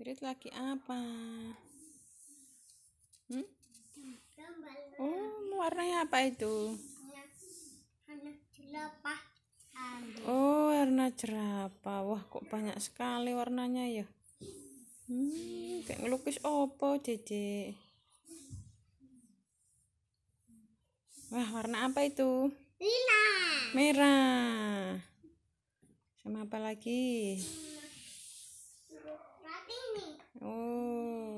Berit lagi apa? Hmm? Oh, warnanya apa itu? Oh, warna jerapah. Wah, kok banyak sekali warnanya ya. Hmm, kayak ngelukis opo, Dede? Wah, warna apa itu? Merah. Merah. Sama apa lagi? ini. Oh.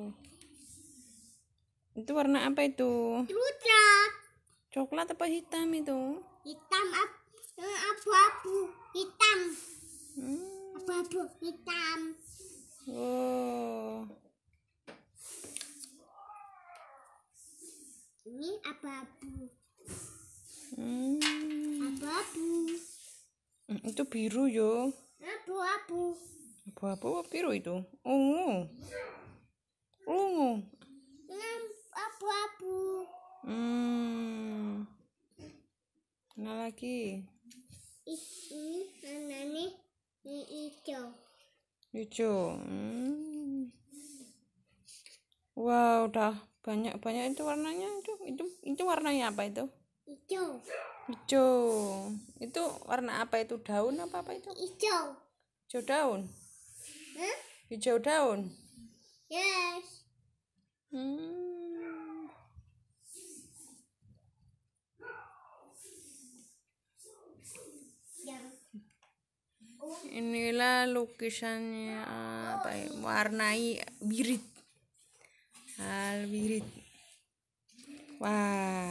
Itu warna apa itu? Coklat. Coklat apa hitam itu? Hitam eh, abu-abu hitam. apa abu hmm. hitam. Oh. Ini abu-abu. Hmm. Abu-abu. Hmm, itu biru yo. Abu-abu apa apa biru itu. Ungu. Ungu. apa apa, Hmm. Nah lagi. Ini warnanya hijau. Hijau. Hmm. Wow, dah banyak-banyak itu warnanya itu itu itu warnanya apa itu? Hijau. Hijau. Itu warna apa itu? Daun apa apa itu? Hijau. Hijau daun. Hmm? Hijau daun. Yes. Hmm. Inilah lukisannya apa ya, warnai birit. Al birit. Wah. Wow.